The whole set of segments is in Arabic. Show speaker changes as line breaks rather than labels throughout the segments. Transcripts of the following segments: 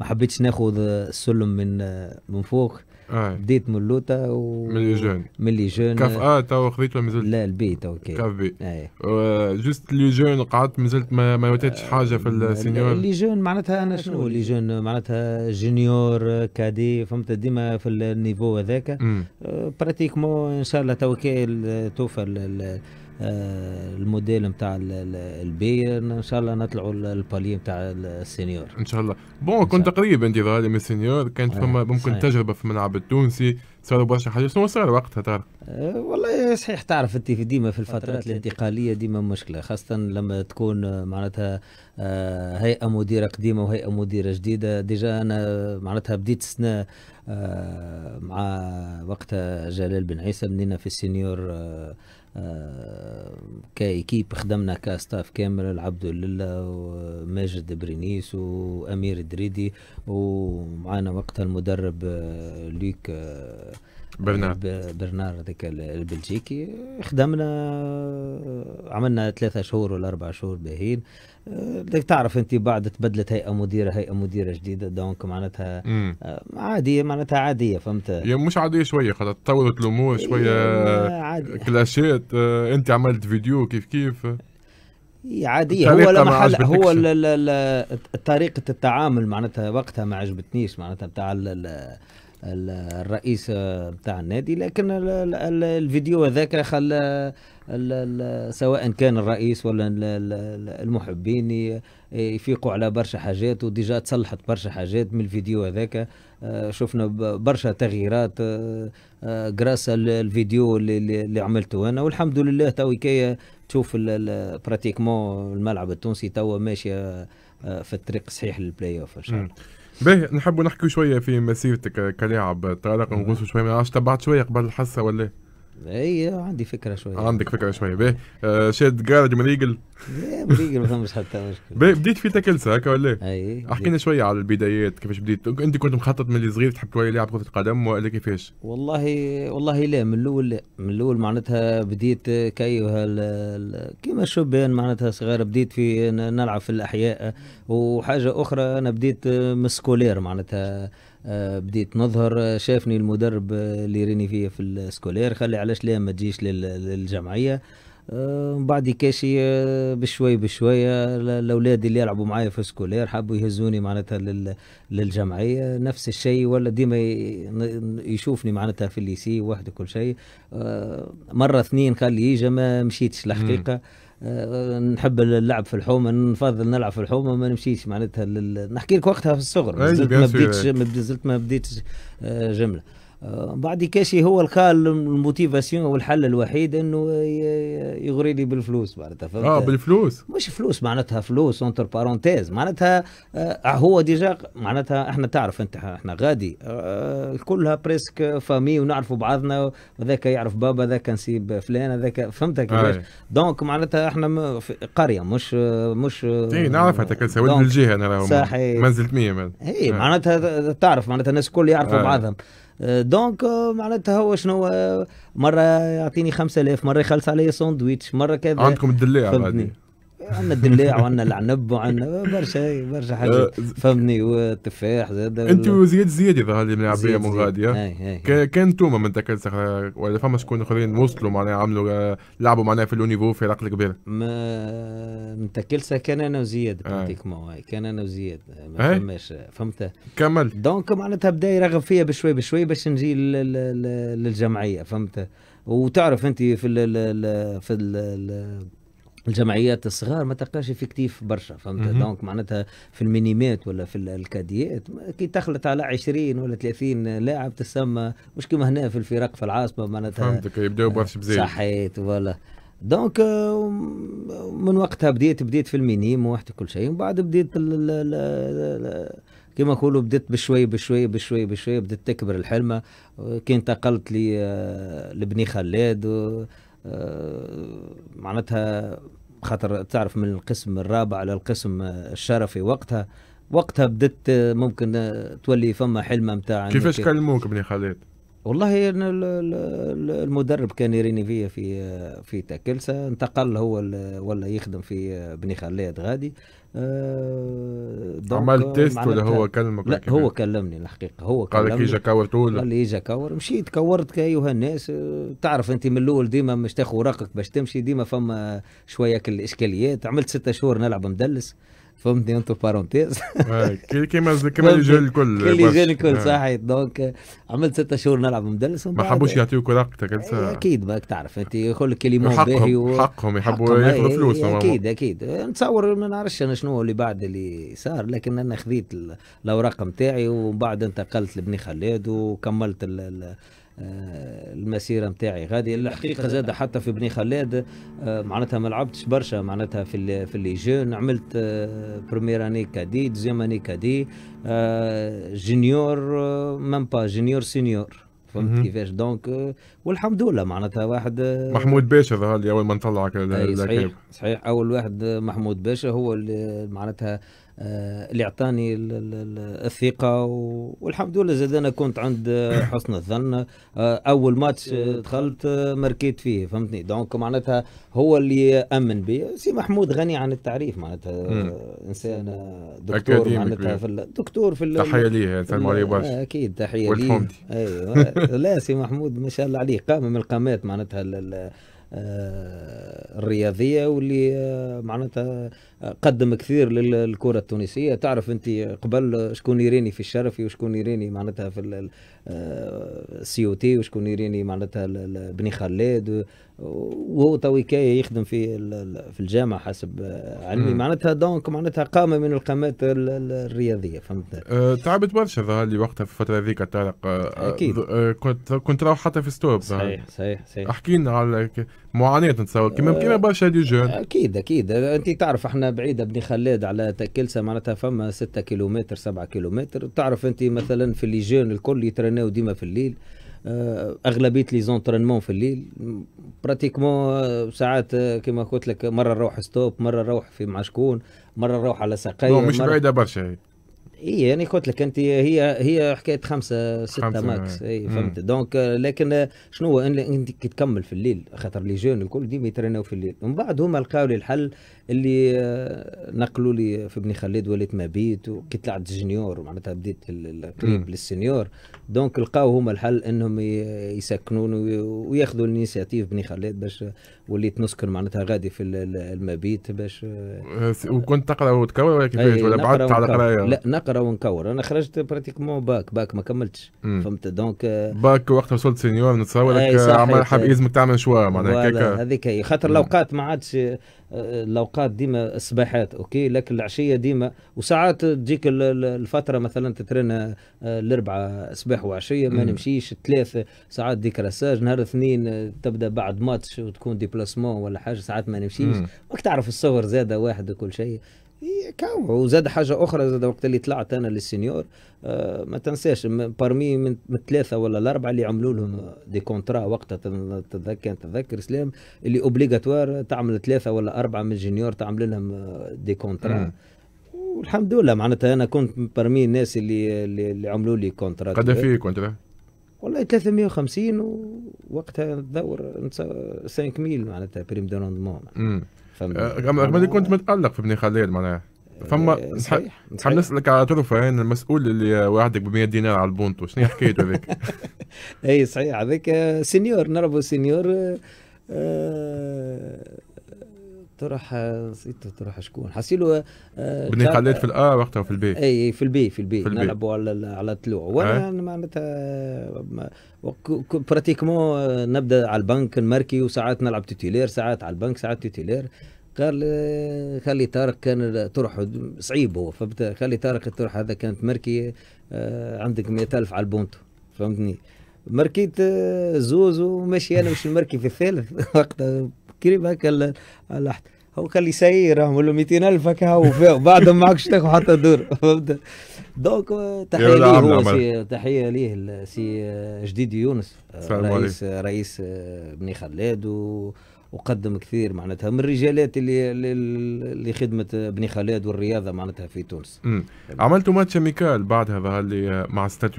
ما حبيتش ناخذ السلم من من فوق آه. بديت من اللوطه و...
من لي جون من لي جون كاف اه تو خذيته مازلت لا البي تو كاف بي آه. جوست لي جون قعدت مازلت ما, ما حاجه في السينيور لي
جون معناتها انا شنو لي جون معناتها جونيور كادي فهمت ديما في النيفو هذاك براتيكمون آه، ان شاء الله تو كي توفى آه، الموديل
نتاع البي ان شاء الله نطلعوا البالي نتاع السينيور ان شاء الله بون كنت قريب انت ظهري من السينيور كانت آه، فما ممكن صحيح. تجربه في الملعب التونسي صاروا برشا حاجات شنو صار وقتها طارق؟ أه والله صحيح تعرف انت ديما في الفترات الانتقاليه ديما مشكله
خاصه لما تكون آه، معناتها هيئه مديره قديمه وهيئه مديره جديده ديجا انا معناتها بديت السنه مع وقتها جلال بن عيسى بنينا في السينيور آه، كايكيب خدمنا كاستاف كامل العبد لله وماجد برينيس وامير دريدي ومعانا وقتها المدرب آه، ليك آه، برنارد برنارد هذاك البلجيكي خدمنا آه، عملنا ثلاثة شهور ولا أربع شهور باهين آه، بدك تعرف انت بعد تبدلت هيئه مديره هيئه مديره جديده دونك معناتها آه، عاديه معناتها عاديه فهمت هي
مش عاديه شويه خاطر تطورت الامور شويه كلاشات انت عملت فيديو كيف كيف
هي عادية هو لا هو ل... ل... ل... طريقة التعامل معناتها وقتها ما عجبتنيش معناتها بتاع الرئيس بتاع النادي لكن الفيديو هذاك خلى سواء كان الرئيس ولا المحبين يفيقوا على برشا حاجات وديجا تصلحت برشا حاجات من الفيديو هذاك آه، شفنا برشا تغييرات جراس آه، آه، الفيديو اللي, اللي عملته انا والحمد لله تو كي تشوف
براتيكمون الملعب التونسي توا ماشي في الطريق الصحيح للبلاي اوف ان شاء الله باهي نحبوا نحكيو شويه في مسيرتك كلاعب طارق نغوصوا شويه ما تبعت شويه قبل الحصه ولا إيه؟ اي عندي فكره شويه عندك فكره شويه باهي شاد جارج من لا ريجل ما فهمش حتى مشكل بديت في تكلسة هكا ولا اي لنا شويه على البدايات كيفاش بديت انت كنت مخطط من صغير تحب تولي لاعب كره القدم ولا كيفاش
والله والله لا من الاول لا من الاول معناتها بديت كي كيما الشبان معناتها صغار بديت في نلعب في الاحياء وحاجه اخرى انا بديت مسكولير معناتها آه، بديت نظهر آه، شافني المدرب آه، اللي راني فيه في السكولير خلي علاش لا ما تجيش للجمعيه من بعد كاشي بشوي بشوية الأولاد اللي يلعبوا معايا في السكولير حبوا يهزوني معناتها للجمعية نفس الشيء ولا ديما يشوفني معناتها في الليسي وحده كل شيء مرة اثنين خلي يجي ما مشيتش الحقيقة آه، نحب اللعب في الحومه نفضل نلعب في الحومه ما نمشيش معناتها لل... نحكي لك وقتها في الصغر أيوة، ما بديتش ما آه، بديتش جمله بعد كاشي هو الخال الموتيفاسيون والحل الوحيد انه يغري لي بالفلوس معناتها اه بالفلوس مش فلوس معناتها فلوس اونتر بارونتيز معناتها آه، هو ديجا معناتها احنا تعرف انت احنا غادي آه، كلها بريسك فامي ونعرفوا بعضنا هذاك يعرف بابا ذاك نسيب فلان هذاك فهمت كيفاش دونك معناتها احنا قريه مش مش اي نعرف حتى كان سويت الجهه انا منزل
100 اي
معناتها تعرف معناتها الناس الكل يعرفوا آه. بعضهم دونك آه، معناتها هو شنو آه، مره يعطيني 5000 مره يخلص علي ساندويتش مره كذا عندكم الدلاعه بعدين
عندنا الدلاع وعندنا
العنب وعندنا برشا برشا حاجات أه، فهمني والتفاح زاد
انت وزياد زياد ظهر لي من العبيه من غاديه كان توما من تكلس ولا فما شكون اخرين وصلوا معناها عملوا آه، لعبوا معناها في اللونيفو في العقل الكبير ما تكلسة كان انا وزياد آه. كان انا وزياد ما فماش
فهمت كمل دونك معناتها بدا يرغب فيا بشوي بشوي باش نجي للجمعيه فهمت وتعرف انت في الـ في الـ الجمعيات الصغار ما تلقاش افكتيف برشا فهمت دونك معناتها في المينيمات ولا في الكاديات كي تخلط على 20 ولا 30 لاعب تسمى مش كيما هنا في الفرق في العاصمه معناتها فهمتك يبداو برشا بزاف صحيت ولا دونك آه، من وقتها بديت بديت في المينيم وحتى كل شيء ومن بعد بديت كما نقولوا بديت بشوي بشوي بشوي بشوي بديت تكبر الحلمه كي انتقلت آه، لبني خلاد آه، معناتها خاطر تعرف من القسم الرابع للقسم الشرفي وقتها وقتها بدت ممكن تولي فما حلمه نتاع كيفاش كلموك بني خالد؟ والله المدرب كان يريني فيا في في تاكلسه انتقل هو ولا يخدم في بني خالد غادي آه عمل تيست ولا هو كلمك لا هو كلمني الحقيقه هو قال لك اجا كورت قال لي اجا كور مشيت كورت كايوها الناس آه، تعرف انت من الاول ديما مش تاخذ ورقك باش تمشي ديما فما شويه كل الاشكاليات عملت ستة شهور نلعب مدلس فهمتني يعني انتو بارونتيز آه، كيما كيما اللي الكل اللي جاي الكل آه. صحيح دونك عملت ستة شهور نلعب مدلس ما حبوش يعطيوك
راقتك انت إيه، اكيد باك تعرف انت يقول لك كلمه باهي و... حقهم يحبوا ياخذوا إيه، فلوس اكيد
اكيد نتصور ما نعرفش انا شنو اللي بعد اللي صار لكن انا خذيت الاوراق نتاعي ومن بعد انتقلت لبني خلاد وكملت آه، المسيره نتاعي غادي الحقيقه زاد حتى في بني خلاد آه، معناتها ما لعبتش برشا معناتها في في لي جون عملت بريمير اني كادي دوزيام اني كادي جونيور مام با جونيور سينيور فهمت كيفاش دونك آه، والحمد لله معناتها واحد محمود
باشا ظهر لي اول ما نطلعك صحيح
صحيح اول واحد محمود باشا هو اللي معناتها آه، اللي اعطاني الثقه والحمد لله زاد انا كنت عند آه، حسن الظن آه، اول ماتش دخلت ماركيت فيه فهمتني دونك معناتها هو اللي امن بي سي محمود غني عن التعريف معناتها انسان دكتور معناتها في الدكتور في تحيه ليه عليه برشا اكيد تحيه ليه ايوه لا سي محمود ما شاء الله عليه قامه من القامات معناتها الرياضيه واللي معناتها قدم كثير للكره التونسيه تعرف انت قبل شكون يريني في الشرفي وشكون يريني معناتها في السي آه، او تي وشكون يريني معناتها بني خلاد وهو تو كاية يخدم في في الجامعه حسب علمي معناتها دونك معناتها قامه من القامات الرياضيه فهمت
أه تعبت برشا ظهر لي وقتها في الفتره هذيك طارق أه، اكيد أه كنت كنت راهو حتى في ستوب صحيح صحيح صحيح احكي لنا على معاناه نتصور كمان كما آه، برشا دي جون آه، اكيد
اكيد آه، انت تعرف احنا بعيده بني خلاد على تكلسه معناتها فما 6 كيلومتر 7 كيلومتر تعرف انت مثلا في لي جون الكل يترناو ديما في الليل اغلبيه لي زونترينمون في الليل براتيكمون ساعات كما قلت لك مره نروح ستوب مره نروح في مع شكون مره نروح على ساقيه مش بعيده
برشا اي
يعني قلت لك انت هي هي حكايه خمسه سته خمسة ماكس اي إيه، فهمت دونك لكن شنو هو انت كي تكمل في الليل خاطر لي جون الكل ديما يترناو في الليل ومن بعد هما لقاو لي الحل اللي آه، نقلوا لي في بني خالد وليت مبيت وكي طلعت جونيور معناتها بديت الكليب للسينيور دونك لقاو هما الحل انهم يسكنوني وياخذوا الانيسياتيف بني خالد باش وليت نسكن معناتها غادي في المبيت باش
وكنت تقرا وتكور ولا كيفاش ولا بعدت على القرايه؟ لا
نقرا ونكور انا خرجت براتيكمون باك باك ما كملتش فهمت دونك آه، باك
وقت وصلت سينيور نتصور لك عمال حاب يلزمك تعمل شوا معناتها
هذيك خاطر الاوقات ما عادش الاوقات ديما الصباحات اوكي لكن العشيه ديما وساعات تجيك الفتره مثلا تترن آه، الاربعه صباح وعشيه ما نمشيش ثلاثه ساعات ديك راساج نهار اثنين آه، تبدا بعد ماتش وتكون ديبلاسمون ولا حاجه ساعات ما نمشيش وقت تعرف الصور زاده واحد وكل شيء كاو وزاد حاجه اخرى زاد وقت اللي طلعت انا للسينيور آه ما تنساش بارمي من الثلاثه ولا الاربعه اللي عملوا لهم دي كونترا وقتها تتذكر تتذكر سلام اللي اوبليغاتوار تعمل ثلاثه ولا اربعه من الجينيور تعمل لهم دي آه، كونترا والحمد لله معناتها انا كنت بارمي الناس اللي اللي عملوا لي كونترا قد فيه كونترا؟ والله 350 ووقتها ندور 5000 معناتها بريم دو روندمون
رغم اللي كنت متالق في ابن خلال معناها فما إيه، صحيح نحب نسالك على طرفه انا المسؤول اللي وعدك ب 100 دينار على البونتو شنو حكايته هذاك؟
اي صحيح هذاك سينيور نربو سينيور آه, آه، طرح نسيت طرح شكون حسيلو آه، بني خليت في الا آه، وقتها في البي اي في البي في البي, نلعبوا على على الطلوع وانا آه. يعني معناتها براتيكمون نبدا على البنك نماركي وساعات نلعب توتيلير ساعات على البنك ساعات توتيلير قال خلي طارق كان تروح صعيب هو فهمت خلي طارق تروح هذا كانت ماركي عندك 100000 على البونتو فهمتني ماركيت زوز وماشي انا مش المركي في الثالث وقتها كريم هكا الأحد هو لي سي راهم له 200000 هكا وفوق ما عادش تاخذ حتى دور فهمت دونك تحيه ليه هو سي تحيه ليه سي جديد يونس رئيس رئيس آه، بني خلاد و وقدم كثير معناتها من الرجالات اللي
اللي خدمه بني خلاد والرياضه معناتها في تونس عملتوا ماتش اميكال بعد هذا اللي مع ستاد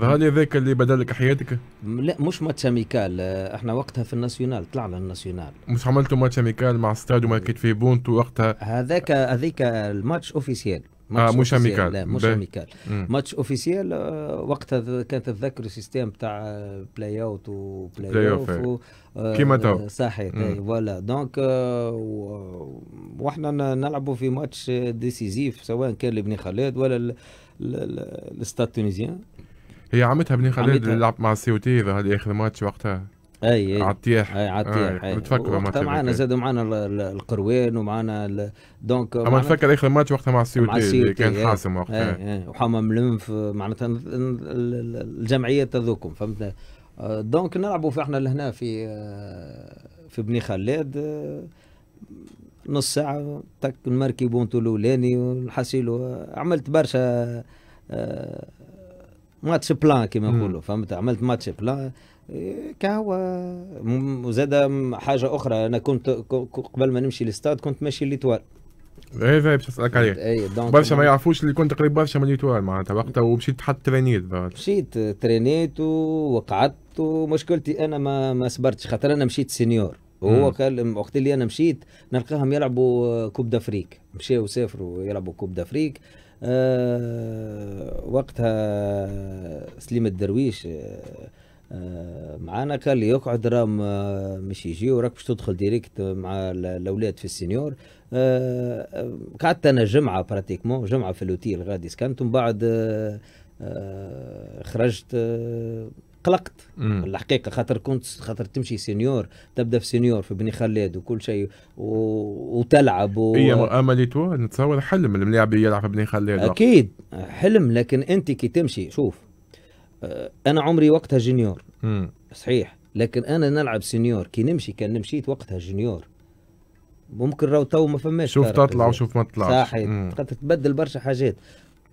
ظهر ذاك اللي بدل لك حياتك لا مش ماتش اميكال احنا وقتها في الناسيونال طلعنا الناسيونال مش عملتوا ماتش اميكال مع ستاديو ماركيت في بونتو وقتها
هذاك هذيك الماتش اوفيسيال آه، ماتش آه مش اميكال لا مش اميكال ماتش اوفيسيال آه، وقتها كانت تذكر السيستم تاع بلاي اوت وبلاي اوف و... آه، كيما تو صحيح فوالا دونك واحنا نلعبوا في ماتش ديسيزيف سواء كان لبني خالد ولا
الستاد تونيزيان هي عمتها بني خالد لعب مع السي او تي هذا اخر ماتش وقتها اي اي عطيح اي اي متفكر وقتها معنا
زادوا معنا القروان ومعنا دونك اما نفكر
اخر ماتش وقتها مع السي او تي اللي كان حاسم وقتها
وحمام لنف معناتها الجمعيات هذوكم فهمت أه، دونك نلعبوا في احنا لهنا في أه، في بني خلاد أه، نص ساعة تك نماركي بونتو الأولاني ونحسيلو عملت برشا ماتش بلان كيما نقولوا فهمت عملت ماتش بلان إيه، كهوة وزاد حاجة أخرى أنا كنت قبل ما نمشي للستاد كنت ماشي ليتوال هذا إيه، إيه، باش نسألك عليه برشا ما
يعرفوش اللي كنت قريب برشا من ليتوال معناتها وقتها ومشيت حتى ترينيت مشيت
ترينيت وقعدت ومشكلتي أنا ما ما صبرتش خاطر أنا مشيت سينيور وهو قال وقت اللي انا مشيت نلقاهم يلعبوا كوب دافريك مشاو سافروا يلعبوا كوب دافريك آه، وقتها سليم الدرويش آه، آه، معانا قال لي اقعد راهم مش يجي وراك باش تدخل ديريكت مع الاولاد في السينيور قعدت انا جمعه براتيكمون جمعه في الاوتيل غادي سكنت ومن بعد خرجت قلقت الحقيقه خاطر كنت خاطر تمشي سينيور تبدا في سينيور في بني خلاد وكل شيء و...
وتلعب و... هي امل تو نتصور حلم الملاعب يلعب في بني خلاد اكيد
حلم لكن انت كي تمشي شوف آه، انا عمري وقتها جونيور صحيح لكن انا نلعب سينيور كي نمشي كان مشيت وقتها جونيور ممكن راهو تو ما فماش شوف تطلع وشوف ما تطلعش صحيح خاطر تبدل برشا حاجات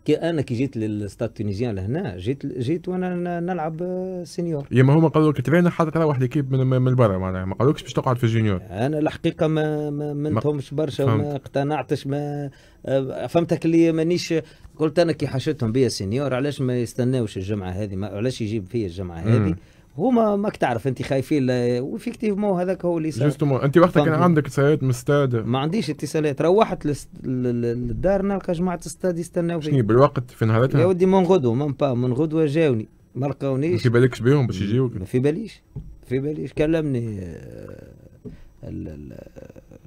كي انا كي جيت للستاد تونيزيان لهنا جيت جيت وانا نلعب سينيور
يا ما هما قالوا لك تبان حاطط واحد ليكيب من من برا معناها ما قالوكش باش تقعد في الجونيور
انا الحقيقه ما ما منتهمش برشا ما اقتنعتش ما أه، فهمتك اللي مانيش قلت انا كي حاشتهم بيا سينيور علاش ما يستناوش الجمعه هذه علاش يجيب فيا الجمعه هذه هما ماك تعرف انت خايفين وفيكتيفمون هذاك هو اللي صار جوستومون انت وقتها كان عندك
اتصالات من الستاد ما
عنديش اتصالات روحت للدار نلقى جماعه الستاد يستناو فيا شنو
بالوقت في نهارتها يا ودي
من غدوه من با من غدوه جاوني ما لقاونيش ما في بالكش بيهم باش يجيوك ما في باليش في باليش كلمني آه،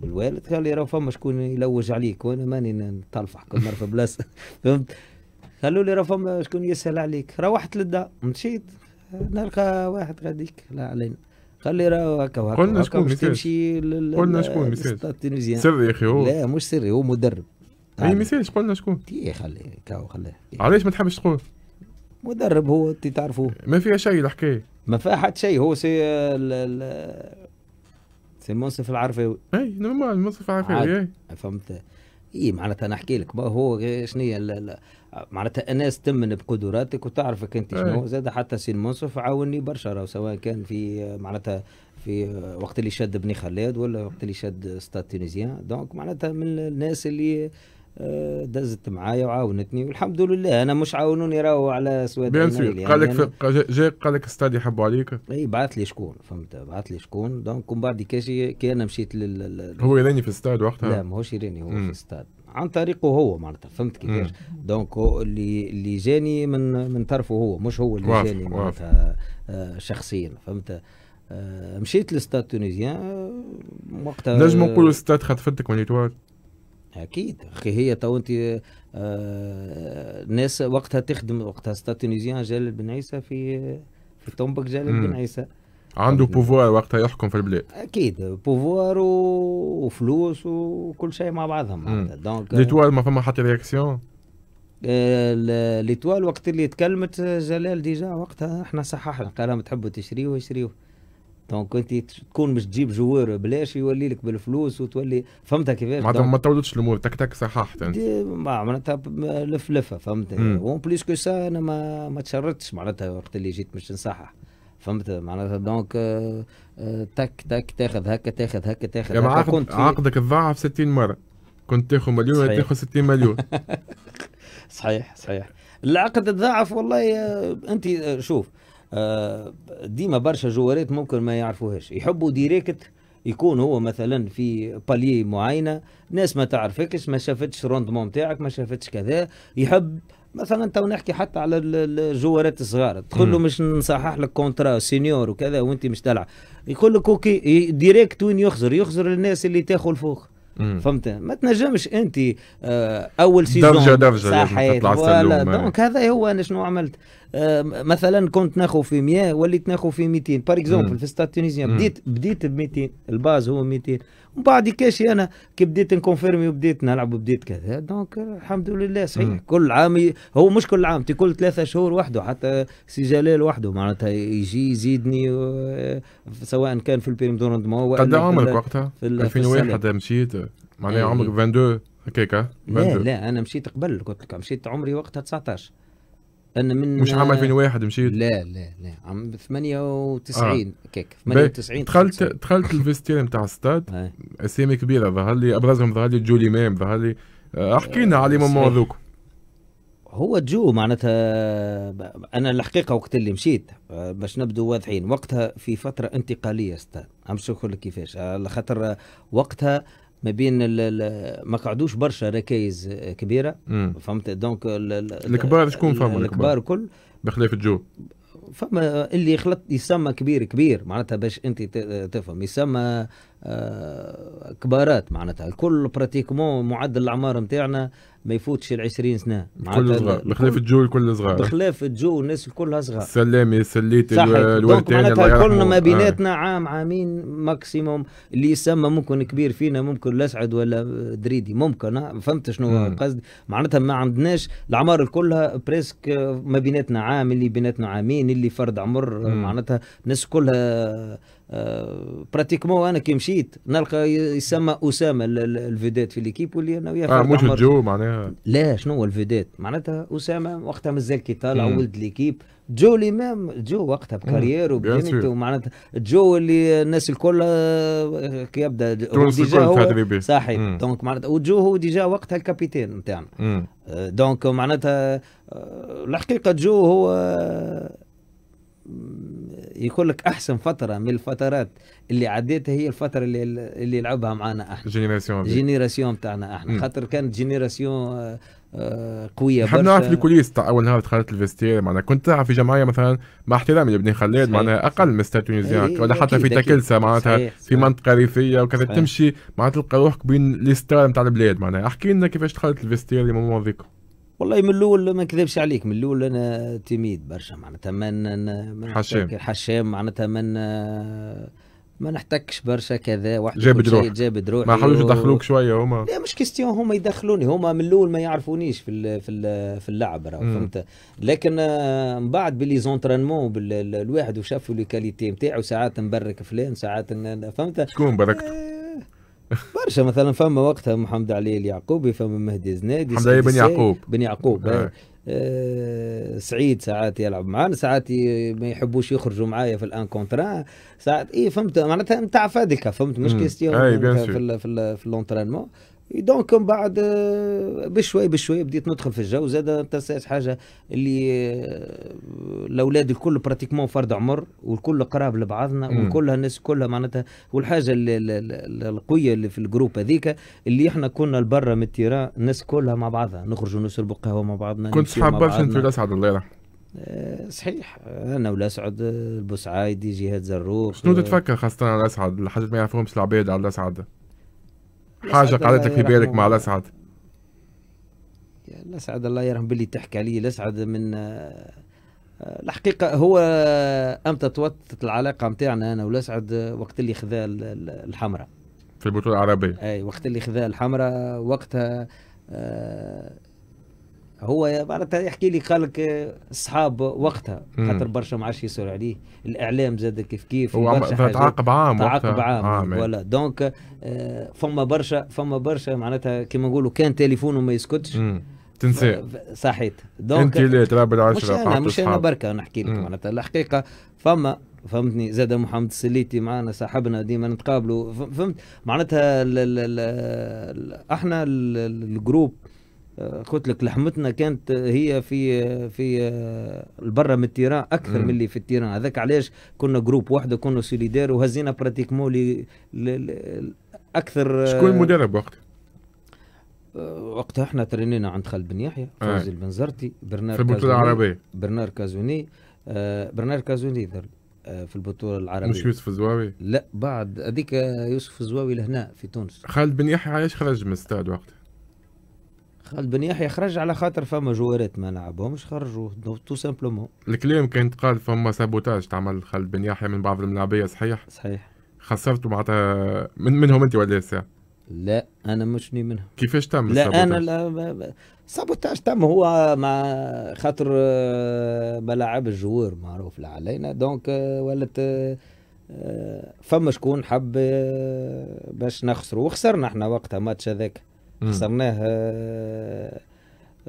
الوالد قال لي راه فما شكون يلوج عليك وانا ماني نطلفح كل مره في بلاصه فهمت قالوا لي راه فما شكون يسهل عليك روحت للدار مشيت نلقى واحد غاديك لا علينا خلي راهو هكا وهكا قلنا شكون مثال تمشي قلنا شكون مثال سري يا اخي هو لا مش سري هو مدرب اي مثال قلنا شكون تي خليه كاو خليه علاش ما
تحبش تقول مدرب هو انت تعرفوه ما فيها شيء الحكايه
ما فيها حتى شيء هو سي ال ال سي منصف العرفاوي اي نورمال منصف العرفاوي فهمت اي معناتها نحكي لك ما هو شنو معناتها الناس تمن بقدراتك وتعرفك انت شنو إيه. زاد حتى سي المنصف عاوني برشا سواء كان في معناتها في وقت اللي شد بني خلاد ولا وقت اللي شد ستاد تونيزيان دونك معناتها من الناس اللي آه، دزت معايا وعاونتني والحمد لله انا مش عاونوني راهو على سواد بيان سور يعني قال لك
جاي قال لك استاد يحبوا عليك اي بعث لي
شكون فهمت بعث لي شكون دونك من بعد كي انا مشيت لل هو يراني في الاستاد وقتها لا ماهوش يراني هو في الاستاد عن طريقه هو معناتها فهمت كيفاش دونك اللي اللي جاني من من طرفه هو مش هو اللي جاني معناتها آه، شخصيا فهمت آه، مشيت للاستاد تونيزيان وقتها نجم نقولوا
الاستاد خطفتك من ايتوال
اكيد اخي هي تو انت الناس آه، وقتها تخدم وقتها ستا تونيزيان جلال بن عيسى في في تومبك جلال بن عيسى
عنده بوفوار وقتها يحكم في البلاد
اكيد بوفوار و... وفلوس وكل شيء مع بعضهم دونك ليتوال
آه، ما فما حتى رياكسيون
آه، ليتوال وقت اللي تكلمت جلال ديجا وقتها احنا صححنا قال لهم تحبوا تشريوه يشريوا دونك انت تكون باش تجيب جوار بلاش يولي لك بالفلوس وتولي فهمتها كيفاش معناتها ما
تعودتش الامور تك تك صححت انت
معناتها لفلفه فهمت اون بليس كو سا انا ما ما تشردتش معناتها وقت اللي جيت باش نصحح فهمت معناتها دونك تك تك تاخذ هكا تاخذ هكا تاخذ يعني هكا عقد كنت عقدك
تضاعف 60 مره كنت تاخذ مليون تاخذ 60 مليون
صحيح صحيح العقد تضاعف والله آه، انت آه، شوف آه، ديما برشا جوارات ممكن ما يعرفوهاش يحبوا ديريكت يكون هو مثلا في بالي معينه ناس ما تعرفكش ما شافتش الروندمون تاعك ما شافتش كذا يحب مثلا تو نحكي حتى على الجوارات الصغار تقول له مش نصحح لك كونترا سينيور وكذا وانت مش تلعب يقول لك اوكي ديريكت وين يخزر يخزر الناس اللي تاخذ فوق فهمت ما تنجمش انت آه، اول سيزون درجه درجه صحيح ولا آه. دونك هذا هو انا شنو عملت آه، مثلا كنت ناخذ في 100 وليت ناخذ في 200 بار اكزومبل في ستاد تونيزيان بديت بديت ب 200 الباز هو 200 ومن بعد كاشي انا كي بديت نكونفيرمي وبديت نلعب وبديت كذا دونك الحمد لله صحيح مم. كل عام هو مش كل عام كل ثلاثة شهور وحده حتى سي جلال وحده معناتها يجي يزيدني سواء
كان في البيريم قد عمرك وقتها؟ 2001 مشيت معناها إيه. عمرك 22 هكاك لا
لا انا مشيت قبل قلت لك مشيت عمري وقتها 19 انا من مش عام 2001 آه، مشيت لا لا لا عام 98 هكاك آه. كيك 98
دخلت دخلت الفيستير نتاع الستاد آه. اسامي كبيره ظهر لي ابرزهم ظهر لي جولي مام ظهر لي احكي لنا عليهم هما هذوك هو جو
معناتها انا الحقيقه وقت اللي مشيت باش نبدو واضحين وقتها في فتره انتقاليه ستاد عم نقول لك كيفاش على خاطر وقتها ما بين ما قعدوش برشا ركايز كبيره مم. فهمت دونك الكبار شكون فهم الكبار كل بخلاف الجو فما اللي خلط يسمى كبير كبير معناتها باش انت تفهم يسمى آه، كبارات معناتها الكل براتيكمون معدل الاعمار نتاعنا ما يفوتش ال 20 سنه كل صغار بخلاف الجو الكل صغار بخلاف الجو الناس كلها صغار سلامي
سليت الوالدين الله يرحمهم كلنا ما آه. بيناتنا
آه. عام عامين ماكسيموم اللي يسمى ممكن كبير فينا ممكن الاسعد ولا دريدي ممكن آه، فهمت شنو قصدي معناتها ما عندناش الاعمار كلها بريسك ما بيناتنا عام اللي بيناتنا عامين اللي فرد عمر معناتها الناس كلها براتيكمون آه، انا كي مشيت نلقى يسمى اسامه الفيدات في ليكيب واللي انا وياه اه مش جو معناها لا شنو هو الفيدات معناتها اسامه وقتها مازال كي طالع ولد ليكيب جو لي مام جو وقتها بكارير وبدنيته معناتها جو اللي الناس الكل آه، كي يبدا ديجا هو صحيح دونك معناتها وجو هو ديجا وقتها الكابيتان نتاعنا آه، دونك معناتها الحقيقه جو هو يقول لك احسن فتره من الفترات اللي عديتها هي الفتره اللي اللي لعبها معنا احنا جينيراسيون جينيراسيون تاعنا احنا خاطر كانت جينيراسيون آه، آه، قويه برشا نعرف
الكوليس تاع اول نهار دخلت الفيستير معناها كنت تلعب في جمعيه مثلا مع احترامي لابن خلاد معناها اقل من ستار تونيزيان إيه، إيه، ولا حتى في تاكلسا معناتها في منطقه ريفيه وكذا تمشي معناتها تلقى روحك بين لي ستار نتاع البلاد معناها احكي لنا كيفاش دخلت الفيستير لي ذيكم
والله من الاول ما نكذبش عليك من الاول انا تيميد برشا معناتها من حشام حشام معناتها ما ما نحتكش برشا كذا واحد جابد روحي جابد روحي ما حلوش يدخلوك شويه هما لا مش كيستيون هما يدخلوني هما من الاول ما يعرفونيش في في في اللعب راه فهمت لكن آه، من بعد بلي زونترينمون الواحد وشافوا لي كاليتي نتاعو ساعات نبرك فلان ساعات فهمت شكون بركته؟ آه، برشا مثلا فما وقتها محمد علي اليعقوبي فما مهدي زنادي محمد علي بن يعقوب بن يعقوب آه. إيه. آه سعيد ساعات يلعب معانا ساعات ما يحبوش يخرجوا معايا في الان كونترا ساعات اي فهمت معناتها نتاع فادكه فهمت مش كيستيون في ال في, ال في, ال في اللونترينمون دونك من بعد بشوي بشوي بديت ندخل في الجو زاد تنساش حاجه اللي آه، الاولاد الكل براتيكمون فرد عمر والكل قراب لبعضنا وكلها الناس كلها معناتها والحاجه القويه اللي في الجروب هذيك اللي احنا كنا لبرا من التيران الناس كلها مع بعضها نخرجوا نشربوا قهوه مع بعضنا كنت صحاب برشا انت الاسعد
الله آه، يرحمه صحيح انا والاسعد البوسعايدي جهاد زروق شنو تتفكر خاصه على الاسعد الحاجات ما يعرفوهمش العباد على الاسعد حاجه قعدتك في بالك مع الاسعد
الاسعد الله يرحم باللي تحكي عليه الاسعد من آه، آه، الحقيقة هو أمتى توتت العلاقة نتاعنا أنا والأسعد آه، وقت اللي خذا الحمراء
في البطولة العربية
أي وقت اللي خذا الحمراء وقتها هو معناتها يحكي لي قال لك اصحاب وقتها خاطر برشا ما عادش يسهل عليه الاعلام زاد كيف كيف هو تعاقب عام تعاقب عام آه، ولا دونك آه، فما برشا فما برشا معناتها كيما نقولوا كان تليفونه ما يسكتش تنسى صحيت دونك انت اللي تراب العشره مش انا مش انا بركه نحكي لك معناتها الحقيقه فما فهمتني زاد محمد السليتي معنا صاحبنا ديما نتقابلوا فهمت معناتها احنا الجروب قلت لك لحمتنا كانت هي في في البرة من التيران اكثر من اللي في التيران هذاك علاش كنا جروب وحده كنا سوليدير وهزينا براتيكمون اكثر شكون المدرب وقتها؟ آه، وقتها احنا ترينينا عند خالد بن يحيى آه. فوزي البنزرتي برنار في البطوله العربيه برنار كازوني آه برنار كازوني آه في البطوله العربيه مش يوسف الزواوي؟ لا بعد هذيك يوسف الزواوي لهنا في تونس
خالد بن يحيى علاش خرج من الاستاد وقتها؟
خالد بن يحيى خرج على خاطر فما جوارات ما لعبهمش خرجوه تو سامبلومون
الكلام كان قال فما سابوتاج تعمل خالد بن يحيى من بعض الملاعبيه صحيح؟ صحيح خسرت معناتها من منهم انت ولا ساعه؟ لا انا ني منهم كيفاش تم لا انا
لا سابوتاج تم هو مع خاطر آه، ملاعب الجوار معروف لا علينا دونك آه، ولت آه، فما شكون حب باش نخسروا وخسرنا احنا وقتها ماتش هذاك خسرناه آه،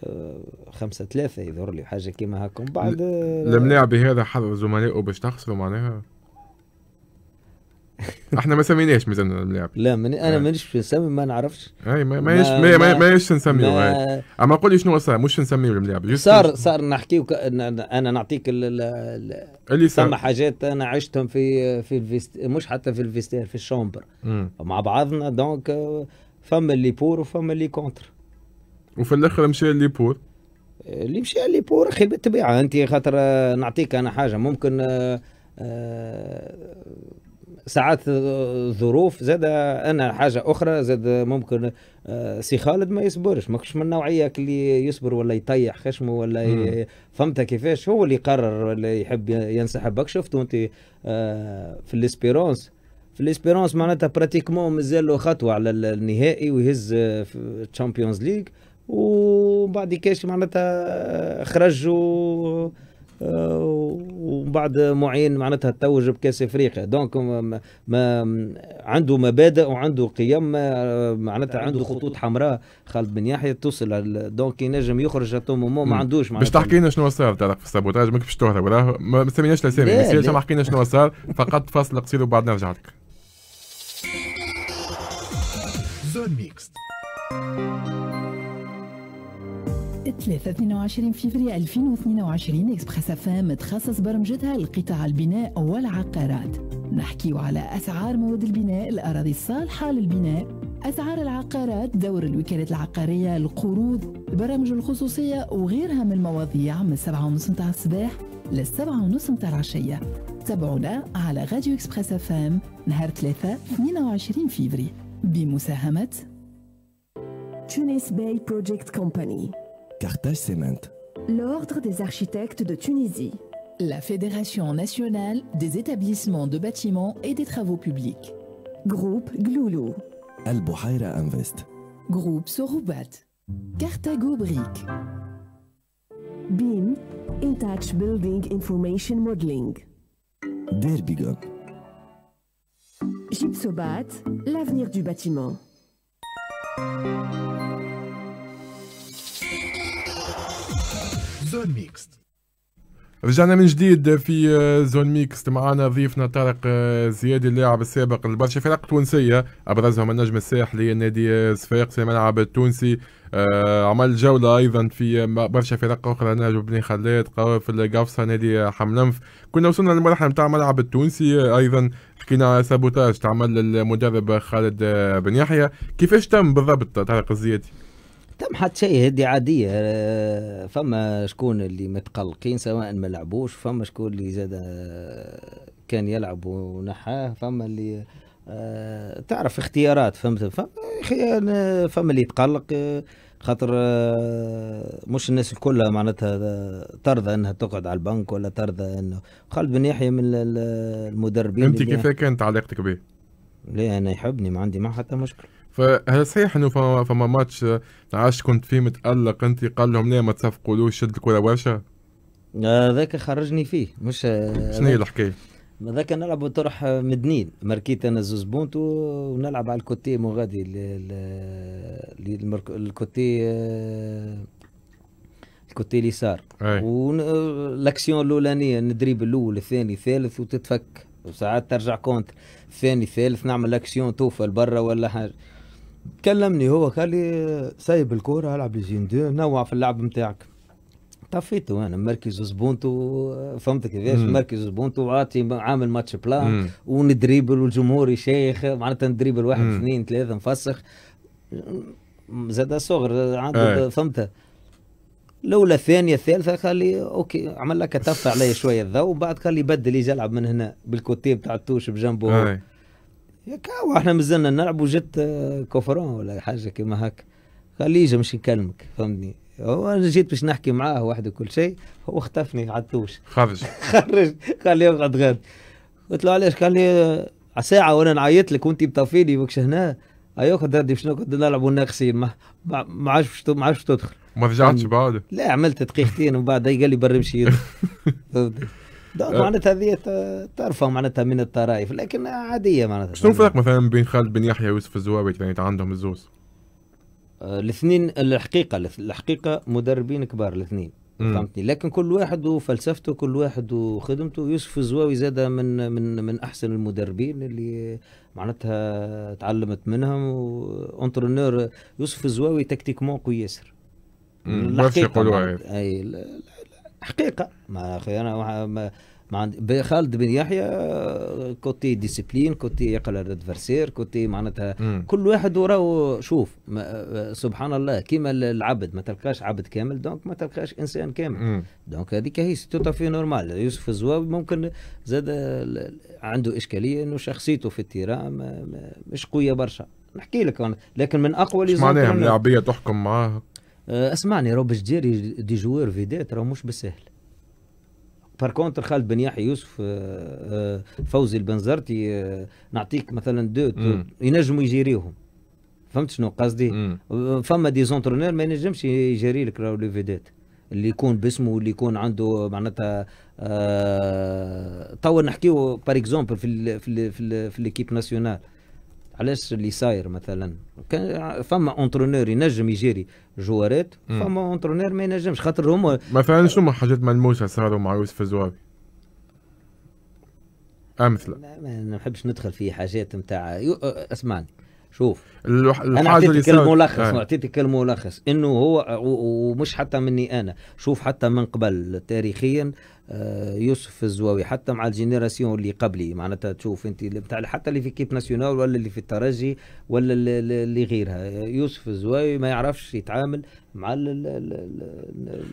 آه، خمسة ثلاثة يظهر لي حاجة
كيما هاكم بعد الملاعب هذا حظر زملائه باش تخسروا معناها احنا ما سميناش مازال الملاعب لا من انا آه. مانيش نسمي ما نعرفش اي ما ماش ما ما ماش نسميو ما اما قول لي شنو صار مش نسمي الملاعب صار
صار نحكي وك... انا نعطيك ال... ال... اللي صار حاجات انا عشتهم في في الفيست... مش حتى في الفيستير في الشومبر مع بعضنا دونك فما اللي بور وفما اللي كونتر
وفي الاخر مشى اللي بور اللي مشى اللي بور
اخي بالطبيعه انت خاطر آه، نعطيك انا حاجه ممكن آه، آه، ساعات ظروف زاد انا حاجه اخرى زاد ممكن سي خالد ما يصبرش ماكش من النوعيه اللي يصبر ولا يطيح خشمه ولا ي... فهمت كيفاش هو اللي قرر ولا يحب ينسحب شفتوا انت في الاسبيرونس في الاسبيرونس معناتها براتيكمون مازال له خطوه على النهائي ويهز الشامبيونز ليغ وبعد كاش معناتها آه، و آه، ومن بعد معين معناتها توج بكاس افريقيا دونك ما, عنده مبادئ وعنده قيم آه، معناتها عنده خطوط حمراء خالد بن يحيى توصل دونك ينجم يخرج اتو مومون ما عندوش معناتها باش تحكي لنا
شنو صار تعرف في السابوتاج ماكش باش تهرب ما سميناش الاسامي ما لنا شنو صار فقط فاصل قصير وبعد نرجع لك ميكست 23 فيفري 2022 اكسبريس افام تخصص برمجتها لقطاع البناء والعقارات نحكيو على اسعار مواد البناء الاراضي الصالحه للبناء اسعار العقارات دور الوكالات العقاريه القروض البرامج الخصوصيه وغيرها من المواضيع من ونص نتاع الصباح للسبعة ونص متاع العشية تابعونا على راديو اكسبريس افام نهار ثلاثة 22 فيفري Hamat Tunis Bay Project Company Carthage Cement L'Ordre des
architectes de Tunisie La Fédération nationale des établissements de bâtiments
et des travaux publics Groupe Gloulou Al Invest Groupe Soroubat Carthago Brick BIM Intouch Building Information Modeling
Derbigo Gypsobat, l'avenir du bâtiment.
زون ميكست رجعنا من جديد في زون آه، ميكست معنا ضيفنا طارق آه، زيادي اللاعب السابق لبرشا فرق تونسيه ابرزهم النجم الساحلي نادي في الملعب التونسي آه، عمل جولة أيضا في برشا فرق أخرى نجم بني خلاد في القفصة نادي حملنف كنا وصلنا للمرحلة نتاع الملعب التونسي أيضا حكينا على سابوتاج تعمل للمدرب خالد بن يحيى كيفاش تم بالضبط تاع القضيه دي؟
تم حتى شيء هدي عادية آه، فما شكون اللي متقلقين سواء ما لعبوش فما شكون اللي زاد آه، كان يلعب ونحاه فما اللي آه، تعرف اختيارات فهمت فما, فما اللي يتقلق خاطر آه، مش الناس الكلها معناتها ترضى انها تقعد على البنك ولا ترضى انه خالد بن يحيى من المدربين انت كيف كانت علاقتك به؟ ليه انا يحبني ما عندي معه حتى مشكل
فهل صحيح انه فما, فما ماتش آه، عاش كنت فيه متالق انت قال لهم لا ما تصفقولوش شد الكره برشا؟
هذاك خرجني فيه مش آه، شنو هي الحكايه؟ كان نلعب طرح مدنين ماركيت انا زوز بونتو ونلعب على الكوتي مغادي الكوتي آه، الكوتي اليسار والاكسيون آه، الاولانيه ندريب الاول الثاني الثالث وتتفك وساعات ترجع كونتر الثاني الثالث نعمل اكسيون توفى لبرا ولا حاجه كلمني هو قال لي آه، سايب الكوره العب لي زين نوع في اللعب نتاعك طفيته انا مركز زبونتو فهمت كيفاش مركز زبونتو وعاطي عامل ماتش بلان وندريبل والجمهور يشيخ معناتها ندريبل واحد اثنين ثلاثه نفسخ زاد صغر عنده فهمت الاولى الثانيه الثالثه قال لي اوكي عمل لك تف علي شويه الضوء وبعد قال لي بدل يجي العب من هنا بالكوتي بتاع التوش بجنبه كاو احنا مازلنا نلعب وجت كوفرون ولا حاجه كيما هكا قال لي اجي مش نكلمك فهمتني وانا جيت باش نحكي معاه وحده كل شيء هو اختفني عدوش خرج خرج قال لي اقعد غاد قلت له علاش قال لي ساعة وانا نعيط لك وانت مطفيلي ماكش هنا ايوه خد ردي شنو كنت نلعبوا ناقصين ما ما عادش ما عادش تدخل ما رجعتش يعني بعد لا عملت دقيقتين ومن بعد قال لي بري أه. معناتها هذه ترفع معناتها من الطرائف لكن عاديه معناتها شنو الفرق
مثلا بين خالد بن يحيى ويوسف الزوابي يعني عندهم الزوز؟ آه، الاثنين الحقيقه الحقيقه مدربين كبار الاثنين فهمتني لكن
كل واحد وفلسفته كل واحد وخدمته يوسف الزواوي زاد من من من احسن المدربين اللي معناتها تعلمت منهم وانترنور يوسف الزواوي تكتيكمون قوي ياسر الحقيقه إيه. اي حقيقه ما اخي انا ما ما عندي خالد بن يحيى كوتي ديسيبلين كوتي يقرا الادفرسير كوتي معناتها كل واحد وراه شوف سبحان الله كيما العبد ما تلقاش عبد كامل دونك ما تلقاش انسان كامل دونك هذيك هي توتا في نورمال يوسف الزواوي ممكن زاد عنده اشكاليه انه شخصيته في التيران مش قويه برشا نحكي لك لكن من اقوى اللي معناها ملاعبيه
تحكم معاه
آه، اسمعني روبش جيري دي جوير فيدات راه مش بالسهل بار كونتر خالد بن يحيى يوسف فوزي البنزرتي نعطيك مثلا دو, ينجموا يجيريهم فهمت شنو قصدي فما دي زونترونير ما ينجمش يجري لك راهو لي فيدات اللي يكون باسمه واللي يكون عنده معناتها آه توا نحكيو بار اكزومبل في ال في ال في, ال في ليكيب ناسيونال علاش اللي صاير مثلا كان فما اونترونور ينجم يجيري
جوارات فما اونترونور ما ينجمش خاطر هما مثلا شنو حاجات ملموسه صاروا مع يوسف الزوابي امثله ما نحبش ندخل في حاجات نتاع اسمعني شوف الوح... انا اعطيتك الملخص يعني. آه.
اعطيتك الملخص انه هو ومش حتى مني انا شوف حتى من قبل تاريخيا آه، يوسف الزواوي حتى مع الجينيراسيون اللي قبلي معناتها تشوف انت بتاع حتى اللي في كيب ناسيونال ولا اللي في الترجي ولا اللي غيرها يوسف الزواوي ما يعرفش يتعامل مع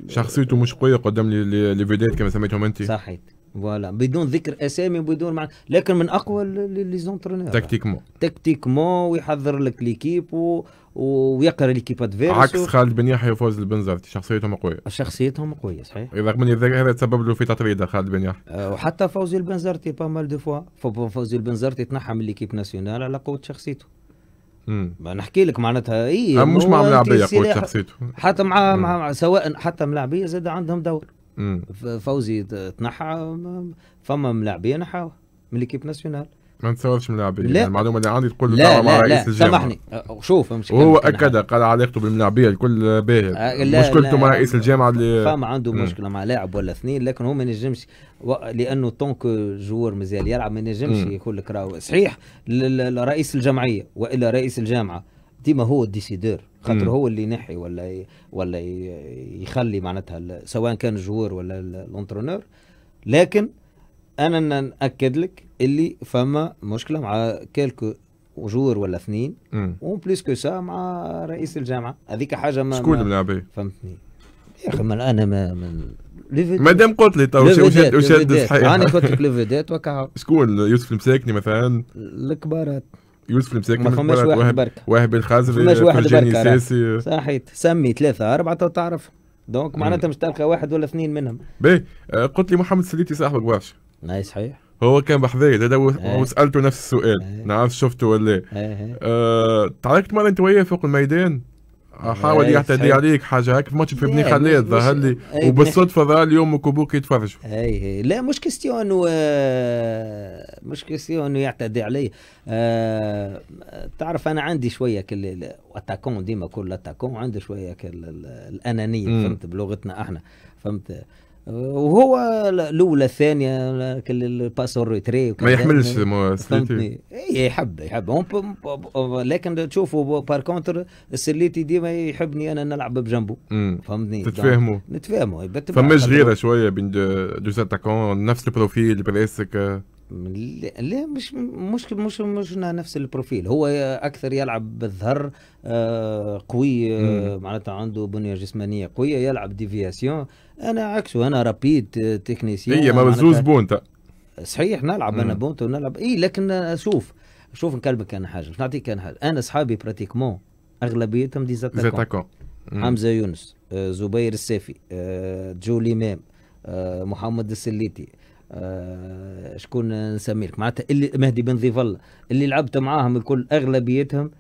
شخصيته مش قويه قدام لي فيديت كما سميتهم انت صحيت
فوالا بدون ذكر اسامي بدون مع... لكن من اقوى لي زونترونور تكتيكمون تكتيكمون ويحضر لك ليكيب و... ويقرا
ليكيب ادفيرس عكس خالد بن يحيى وفوز البنزرتي شخصيتهم قويه شخصيتهم قويه صحيح رغم ان هذا تسبب له في تطريده خالد بن يحيى
أه وحتى فوزي البنزرتي بامال دو فوا فوزي البنزرتي تنحى من ليكيب ناسيونال على قوه شخصيته ما نحكي لك معناتها اي أه، مش مع ملاعبيه قوه شخصيته حتى مع, مع سواء حتى ملاعبيه زاد عندهم دور فوزي تنحى فما ملاعبيه نحاو من ليكيب ناسيونال
ما نتصورش ملاعبيه لا المعلومه يعني اللي عندي تقول لا مع رئيس الجامعه سامحني شوف وهو اكد قال علاقته بالملاعبيه الكل باهي آه، مشكلته مع رئيس الجامعه اللي فما عنده مم. مشكله مع
لاعب ولا اثنين لكن هو ما ينجمش و... لانه طونك جوار مازال يلعب ما ينجمش يقول لك راهو صحيح رئيس الجمعيه والا رئيس الجامعه ديما هو الديسيدور خاطر هو اللي ينحي ولا ولا يخلي معناتها سواء كان الجوار ولا الانترونور لكن انا ناكد لك اللي فما مشكله مع كالكو جور ولا اثنين اون بليس كو سا مع رئيس الجامعه هذيك حاجه ما شكون
ملاعبين فهمتني يا اخي
من انا ما من دام قلت لي تو وشاد صحيح انا قلت لك
ليفيدات وكا شكون يوسف المساكني مثلا الكبارات يوسف المساكن ما فماش واحد برك وهب الخزري واحد ساسي صحيت سمي ثلاثة أربعة تعرف دونك معناتها
مش تلقى واحد ولا اثنين منهم
باهي قلت لي محمد سليتي صاحبك برشا اي صحيح هو كان بحذايا هذا وسالته نفس السؤال نعرف شفته ولا لا إيه. أه تعرفت مره انت وياه فوق الميدان حاول إيه، يعتدي عليك حاجه هكا ماتش في بني خليل ظهر لي إيه، وبالصدفه ظهر لي امك وابوك يتفرجوا اي إيه. لا
مش كيستيون و... مش كيستيون انه يعتدي علي أه... تعرف انا عندي شويه كل اتاكون ديما كل اتاكون عنده شويه كل الانانيه فهمت بلغتنا احنا فهمت وهو الاولى الثانيه الباسور ريتري ما يحملش فهمتني إيه، يحب يحب لكن تشوفوا بار كونتر السليتي ديما يحبني انا نلعب بجنبه فهمتني تتفاهموا نتفاهموا إيه، فماش غيره
شويه بين دو اتاكون نفس البروفيل بريسك
لا مش مش مش مش
نفس البروفيل هو اكثر يلعب بالظهر آه،
قوي معناتها عنده بنيه جسمانيه قويه يلعب ديفياسيون انا عكسه انا رابيد تكنيسيان هي ما بزوز بونتا صحيح نلعب انا بونتا ونلعب اي لكن شوف شوف نكلمك انا حاجه نعطيك انا حاجه انا اصحابي براتيكمون اغلبيتهم دي زاتاكون حمزه يونس آه، زبير السافي آه، جولي مام آه، محمد السليتي شكون نسمي لك معناتها اللي مهدي بن ضيف الله اللي لعبت معاهم الكل اغلبيتهم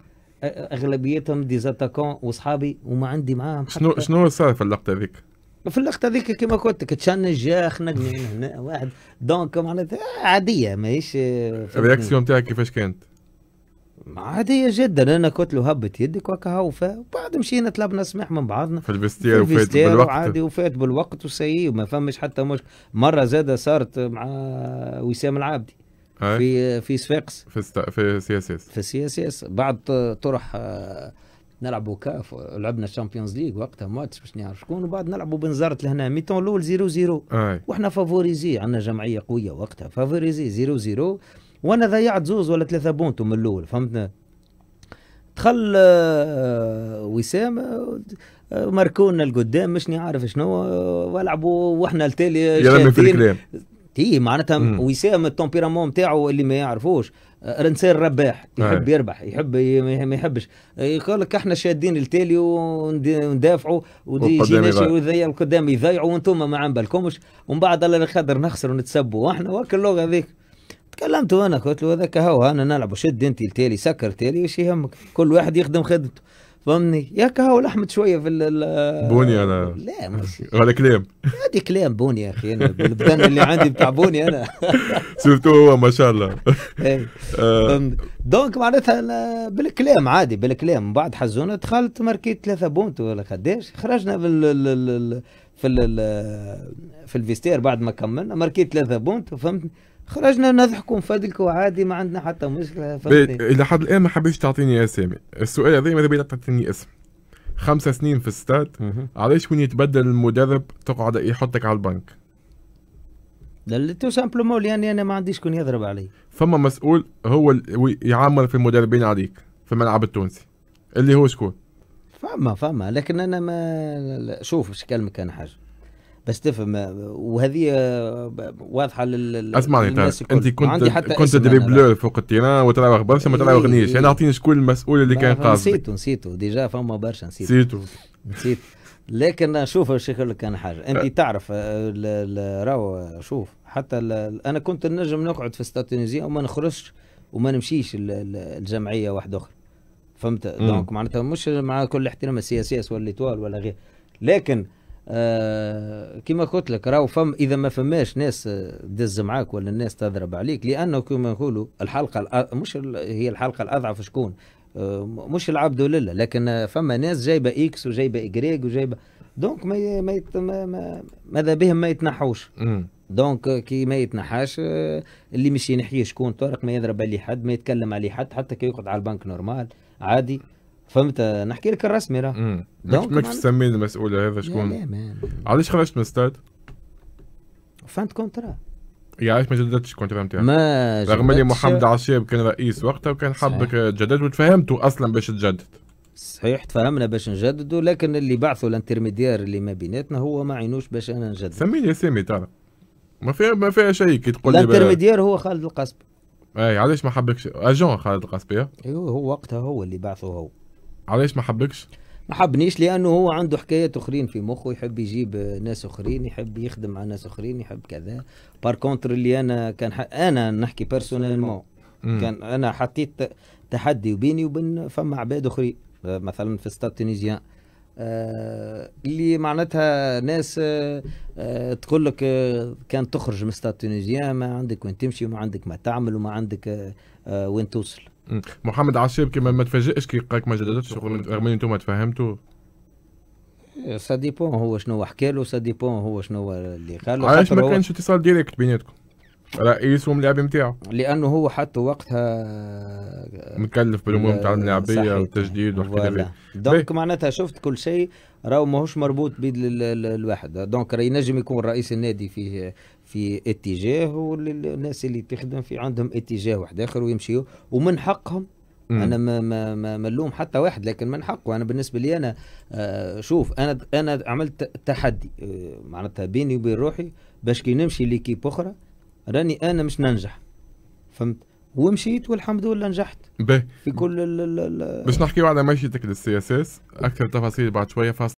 اغلبيتهم دي زاتاكون وصحابي وما عندي معاهم شنو شنو
صار في اللقطه هذيك؟
في اللقطه هذيك كما قلت لك تشنج خنقني من هنا واحد دونك معناتها عاديه ماهيش آه، الرياكسيون
تاعك كيفاش كانت؟
عادية جدا انا قلت له هبت يدك وكا هو وبعد مشينا طلبنا سماح من بعضنا
في البستير وفات بالوقت عادي
وفات بالوقت وسي وما فماش حتى مشكل مرة زادة صارت مع وسام العابدي في آه، في صفاقس
في في سي اس اس
في سي اس اس بعد طرح آه، نلعبوا كاف لعبنا الشامبيونز ليغ وقتها ماتش باش نعرف شكون وبعد نلعبوا بنزرت لهنا ميتون الاول 0 0 وحنا فافوريزي عندنا جمعيه قويه وقتها فافوريزي 0 0 وانا ضيعت زوز ولا ثلاثه بونتو من الاول فهمتنا دخل آه، وسام آه، ماركونا لقدام مش نعرف شنو آه، ولعبوا واحنا التالي في الكلام تي معناتها وسام التومبيرامون نتاعو اللي ما يعرفوش آه، رنسير رباح يحب يربح يحب ما يحبش آه، يقول لك احنا شادين التالي وندافعوا ويجينا شيء قدام يضيعوا وانتم ما عم بالكمش ومن بعد الله خاطر نخسر ونتسبوا واحنا وك اللغه هذيك تكلمت انا قلت له هذاك هو انا نلعب شد انت التالي سكر التالي وش يهمك كل واحد يخدم خدمته فهمني ياك هاو لحمت شويه في بوني انا لا مش هذا كلام هذه كلام بوني يا اخي انا بالبدن اللي عندي بتاع بوني انا
سيرتو هو ما شاء الله
إيه. آه. دونك معناتها بالكلام عادي بالكلام بعد حزونا دخلت ماركيت ثلاثه بونت ولا قداش خرجنا بال في الـ في الفيستير بعد ما كملنا ماركيت ثلاثه بونت فهمتني خرجنا نضحكوا نفدلكوا عادي ما عندنا حتى مشكله الى
حد الان ما حبيتش تعطيني اسامي السؤال هذا ماذا بيا تعطيني اسم خمسة سنين في الستاد علاش وين يتبدل المدرب تقعد يحطك على البنك تو سامبلومون لاني انا ما عنديش كون يضرب علي فما مسؤول هو يعمر في المدربين عليك في الملعب التونسي اللي هو شكون
فما فما لكن انا ما شوف باش نكلمك انا حاجه بس تفهم وهذه آه، واضحه لل اسمعني للناس طيب. انت كنت عندي حتى كنت دريبلور
فوق التيران وتراوغ برشا ما تراوغنيش انا يعني اعطيني شكون المسؤول اللي كان قاصد
نسيتو نسيتو ديجا فما برشا نسيتو نسيتو نسيت لكن شوف يقول لك انا حاجه انت أه. تعرف آه، راهو شوف حتى انا كنت نجم نقعد في ستاد تونسيا وما نخرجش وما نمشيش الجمعيه واحده اخرى فهمت دونك معناتها مش مع كل احترام السياسيه ولا الاطوال ولا غير لكن آه، كما قلت لك راهو فم اذا ما فماش ناس آه، دز معاك ولا الناس تضرب عليك لانه كما نقولوا الحلقه مش هي الحلقه الاضعف شكون آه، مش العبد لله لكن فما ناس جايبه اكس وجايبه اجريك وجايبه دونك ما ما ماذا بهم ما يتنحوش دونك كي ما يتنحاش اللي مش ينحيه شكون طارق ما يضرب عليه حد ما يتكلم عليه حد حتى كي يقعد على البنك نورمال عادي فهمت نحكي لك الرسمي
راه ما تسمي المسؤول هذا شكون؟ لا علاش خرجت من ستاد؟
فانت كونترا
يا علاش ما جددتش الكونترا نتاعك؟ ما رغم اللي محمد عشيب كان رئيس وقتها وكان حبك تجدد وتفهمته اصلا باش تجدد صحيح تفهمنا
باش نجددوا لكن اللي بعثوا الانترميديار اللي ما بيناتنا هو ما عينوش باش انا نجدد سميني اسامي
ترى ما فيها ما فيها شيء كي تقول لي الانترميديار
هو خالد القصبي
اي علاش ما حبكش اجون خالد القصبي
ايوه هو وقتها هو اللي بعثه هو
علاش ما حبكش؟
ما حبنيش لانه هو عنده حكايات اخرين في مخه يحب يجيب ناس اخرين يحب يخدم مع ناس اخرين يحب كذا بار كونتر اللي انا كان ح... انا نحكي بيرسونيلمون كان انا حطيت تحدي بيني وبين فما عباد اخرين مثلا في ستاد تونيزيان آه اللي معناتها ناس آه آه تقول لك آه كان تخرج من ستاد تونيزيان ما عندك وين تمشي وما عندك ما تعمل وما عندك آه,
آه، وين توصل محمد عاشور كيما ما تفاجئش كي قالك ما جددتش شغل رغم ان انتم تفهمتوا
سا ديبون هو شنو حكى له سا ديبون هو شنو اللي قال له علاش ما كانش
اتصال ديريكت بيناتكم رئيس وملاعب نتاعو
لانه هو حتى
وقتها مكلف بالامور نتاع الملاعبيه والتجديد وحكايه
دونك معناتها شفت كل شيء راهو ماهوش مربوط بيد الواحد دونك راه ينجم يكون رئيس النادي فيه في اتجاه والناس اللي تخدم في عندهم اتجاه واحد اخر ويمشيوا ومن حقهم مم. انا ما ما ما ملوم حتى واحد لكن من حقه انا بالنسبه لي انا آه شوف انا انا عملت تحدي آه معناتها بيني وبين روحي باش كي نمشي ليكيب اخرى راني انا مش ننجح فهمت ومشيت والحمد لله نجحت
به في كل ال ال باش نحكيو على مشيتك للسي اس اس اكثر تفاصيل بعد شويه فاصل